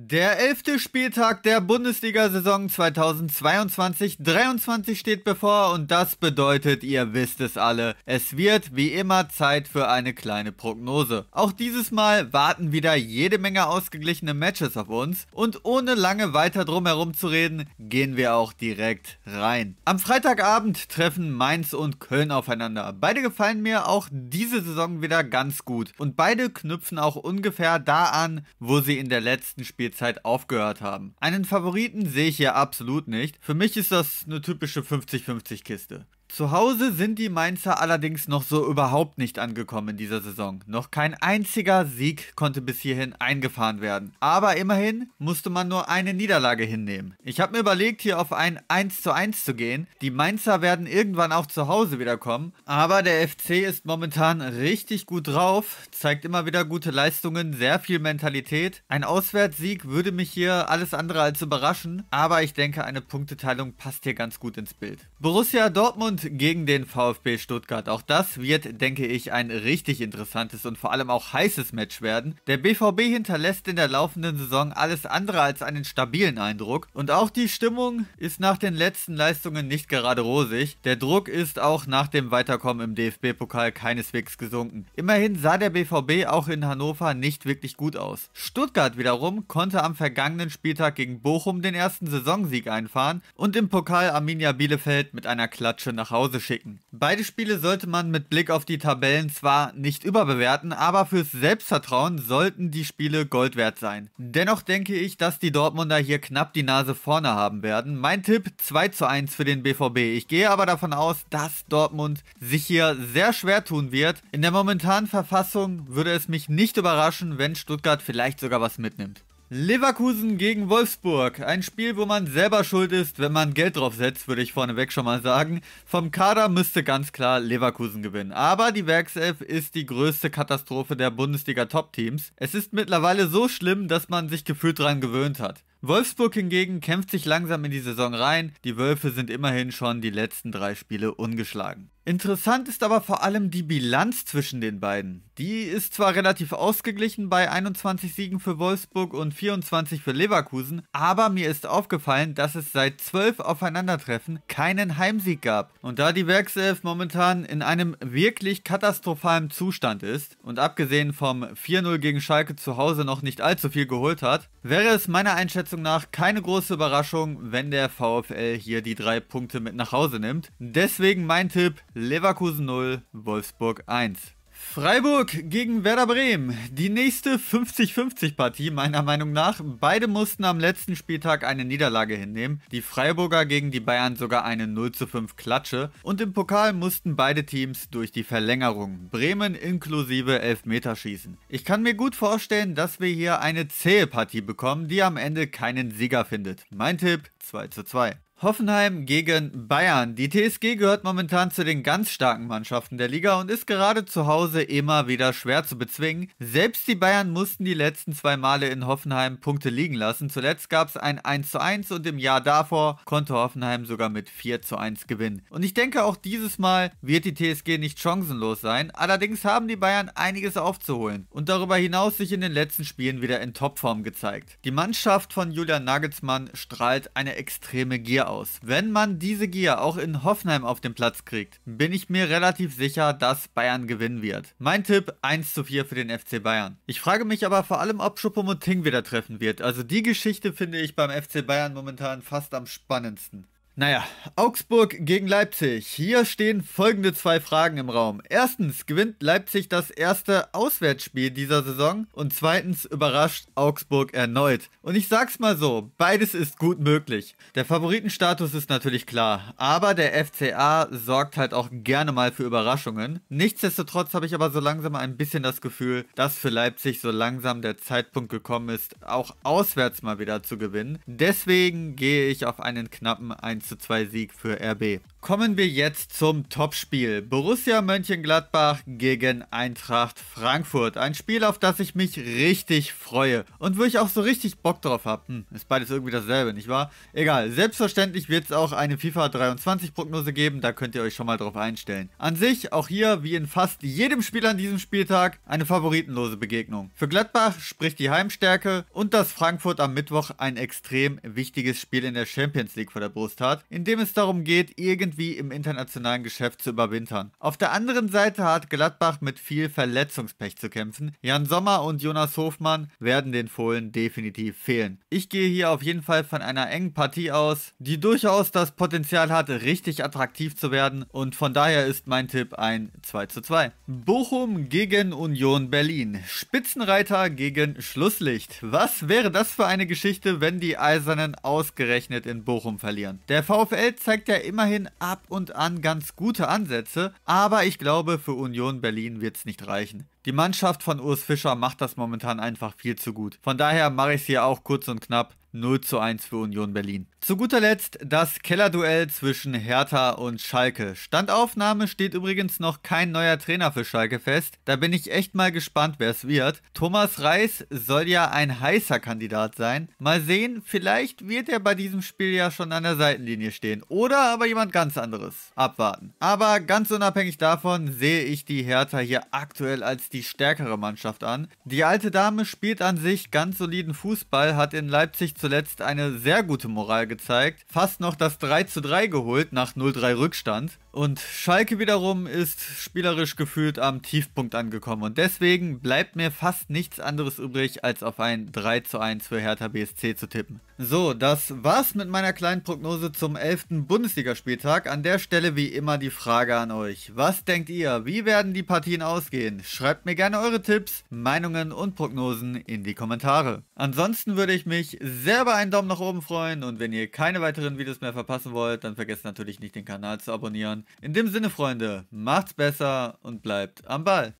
Der elfte Spieltag der Bundesliga-Saison 2022-23 steht bevor und das bedeutet, ihr wisst es alle, es wird wie immer Zeit für eine kleine Prognose. Auch dieses Mal warten wieder jede Menge ausgeglichene Matches auf uns und ohne lange weiter drumherum zu reden, gehen wir auch direkt rein. Am Freitagabend treffen Mainz und Köln aufeinander. Beide gefallen mir auch diese Saison wieder ganz gut und beide knüpfen auch ungefähr da an, wo sie in der letzten Spielzeit Zeit aufgehört haben. Einen Favoriten sehe ich hier absolut nicht. Für mich ist das eine typische 50-50 Kiste. Zu Hause sind die Mainzer allerdings noch so überhaupt nicht angekommen in dieser Saison. Noch kein einziger Sieg konnte bis hierhin eingefahren werden. Aber immerhin musste man nur eine Niederlage hinnehmen. Ich habe mir überlegt, hier auf ein 1:1 zu gehen. Die Mainzer werden irgendwann auch zu Hause wiederkommen. Aber der FC ist momentan richtig gut drauf, zeigt immer wieder gute Leistungen, sehr viel Mentalität. Ein Auswärtssieg würde mich hier alles andere als überraschen. Aber ich denke, eine Punkteteilung passt hier ganz gut ins Bild. Borussia Dortmund und gegen den VfB Stuttgart. Auch das wird, denke ich, ein richtig interessantes und vor allem auch heißes Match werden. Der BVB hinterlässt in der laufenden Saison alles andere als einen stabilen Eindruck und auch die Stimmung ist nach den letzten Leistungen nicht gerade rosig. Der Druck ist auch nach dem Weiterkommen im DFB-Pokal keineswegs gesunken. Immerhin sah der BVB auch in Hannover nicht wirklich gut aus. Stuttgart wiederum konnte am vergangenen Spieltag gegen Bochum den ersten Saisonsieg einfahren und im Pokal Arminia Bielefeld mit einer Klatsche nach nach Hause schicken. Beide Spiele sollte man mit Blick auf die Tabellen zwar nicht überbewerten, aber fürs Selbstvertrauen sollten die Spiele Gold wert sein. Dennoch denke ich, dass die Dortmunder hier knapp die Nase vorne haben werden. Mein Tipp 2 zu 1 für den BVB. Ich gehe aber davon aus, dass Dortmund sich hier sehr schwer tun wird. In der momentanen Verfassung würde es mich nicht überraschen, wenn Stuttgart vielleicht sogar was mitnimmt. Leverkusen gegen Wolfsburg. Ein Spiel, wo man selber schuld ist, wenn man Geld drauf setzt, würde ich vorneweg schon mal sagen. Vom Kader müsste ganz klar Leverkusen gewinnen. Aber die Werkself ist die größte Katastrophe der Bundesliga-Top-Teams. Es ist mittlerweile so schlimm, dass man sich gefühlt dran gewöhnt hat. Wolfsburg hingegen kämpft sich langsam in die Saison rein. Die Wölfe sind immerhin schon die letzten drei Spiele ungeschlagen. Interessant ist aber vor allem die Bilanz zwischen den beiden. Die ist zwar relativ ausgeglichen bei 21 Siegen für Wolfsburg und 24 für Leverkusen, aber mir ist aufgefallen, dass es seit 12 Aufeinandertreffen keinen Heimsieg gab. Und da die Werkself momentan in einem wirklich katastrophalen Zustand ist und abgesehen vom 4-0 gegen Schalke zu Hause noch nicht allzu viel geholt hat, wäre es meiner Einschätzung nach keine große Überraschung, wenn der VfL hier die drei Punkte mit nach Hause nimmt. Deswegen mein Tipp, Leverkusen 0, Wolfsburg 1. Freiburg gegen Werder Bremen. Die nächste 50-50-Partie, meiner Meinung nach. Beide mussten am letzten Spieltag eine Niederlage hinnehmen. Die Freiburger gegen die Bayern sogar eine 0 5 Klatsche. Und im Pokal mussten beide Teams durch die Verlängerung. Bremen inklusive Elfmeterschießen. Ich kann mir gut vorstellen, dass wir hier eine zähe Partie bekommen, die am Ende keinen Sieger findet. Mein Tipp 2 zu 2. Hoffenheim gegen Bayern. Die TSG gehört momentan zu den ganz starken Mannschaften der Liga und ist gerade zu Hause immer wieder schwer zu bezwingen. Selbst die Bayern mussten die letzten zwei Male in Hoffenheim Punkte liegen lassen. Zuletzt gab es ein 1:1 und im Jahr davor konnte Hoffenheim sogar mit 4:1 gewinnen. Und ich denke, auch dieses Mal wird die TSG nicht chancenlos sein. Allerdings haben die Bayern einiges aufzuholen und darüber hinaus sich in den letzten Spielen wieder in Topform gezeigt. Die Mannschaft von Julian Nagelsmann strahlt eine extreme Gier aus. Wenn man diese Gier auch in Hoffenheim auf den Platz kriegt, bin ich mir relativ sicher, dass Bayern gewinnen wird. Mein Tipp 1 zu 4 für den FC Bayern. Ich frage mich aber vor allem, ob Choupo-Moting wieder treffen wird. Also die Geschichte finde ich beim FC Bayern momentan fast am spannendsten. Naja, Augsburg gegen Leipzig. Hier stehen folgende zwei Fragen im Raum. Erstens, gewinnt Leipzig das erste Auswärtsspiel dieser Saison? Und zweitens, überrascht Augsburg erneut? Und ich sag's mal so, beides ist gut möglich. Der Favoritenstatus ist natürlich klar, aber der FCA sorgt halt auch gerne mal für Überraschungen. Nichtsdestotrotz habe ich aber so langsam ein bisschen das Gefühl, dass für Leipzig so langsam der Zeitpunkt gekommen ist, auch auswärts mal wieder zu gewinnen. Deswegen gehe ich auf einen knappen 1 1:2 Sieg für RB. Kommen wir jetzt zum Topspiel. Borussia Mönchengladbach gegen Eintracht Frankfurt. Ein Spiel, auf das ich mich richtig freue und wo ich auch so richtig Bock drauf habe. Hm, ist beides irgendwie dasselbe, nicht wahr? Egal, selbstverständlich wird es auch eine FIFA 23 Prognose geben, da könnt ihr euch schon mal drauf einstellen. An sich, auch hier, wie in fast jedem Spiel an diesem Spieltag, eine favoritenlose Begegnung. Für Gladbach spricht die Heimstärke und dass Frankfurt am Mittwoch ein extrem wichtiges Spiel in der Champions League vor der Brust hat hat, in dem es darum geht, irgendwie im internationalen Geschäft zu überwintern. Auf der anderen Seite hat Gladbach mit viel Verletzungspech zu kämpfen. Jan Sommer und Jonas Hofmann werden den Fohlen definitiv fehlen. Ich gehe hier auf jeden Fall von einer engen Partie aus, die durchaus das Potenzial hat, richtig attraktiv zu werden und von daher ist mein Tipp ein 2:2. Bochum gegen Union Berlin. Spitzenreiter gegen Schlusslicht. Was wäre das für eine Geschichte, wenn die Eisernen ausgerechnet in Bochum verlieren? Der der VfL zeigt ja immerhin ab und an ganz gute Ansätze, aber ich glaube, für Union Berlin wird es nicht reichen. Die Mannschaft von Urs Fischer macht das momentan einfach viel zu gut. Von daher mache ich es hier auch kurz und knapp. 0 zu 1 für Union Berlin. Zu guter Letzt das Kellerduell zwischen Hertha und Schalke. Standaufnahme steht übrigens noch kein neuer Trainer für Schalke fest. Da bin ich echt mal gespannt, wer es wird. Thomas Reis soll ja ein heißer Kandidat sein. Mal sehen, vielleicht wird er bei diesem Spiel ja schon an der Seitenlinie stehen. Oder aber jemand ganz anderes. Abwarten. Aber ganz unabhängig davon sehe ich die Hertha hier aktuell als die stärkere Mannschaft an. Die alte Dame spielt an sich ganz soliden Fußball, hat in Leipzig zuletzt eine sehr gute Moral gezeigt, fast noch das 3:3 geholt nach 0:3 Rückstand. Und Schalke wiederum ist spielerisch gefühlt am Tiefpunkt angekommen und deswegen bleibt mir fast nichts anderes übrig, als auf ein 3:1 für Hertha BSC zu tippen. So, das war's mit meiner kleinen Prognose zum 11. Bundesligaspieltag. An der Stelle wie immer die Frage an euch. Was denkt ihr? Wie werden die Partien ausgehen? Schreibt mir gerne eure Tipps, Meinungen und Prognosen in die Kommentare. Ansonsten würde ich mich sehr sehr einen Daumen nach oben freuen und wenn ihr keine weiteren Videos mehr verpassen wollt, dann vergesst natürlich nicht den Kanal zu abonnieren. In dem Sinne Freunde, macht's besser und bleibt am Ball.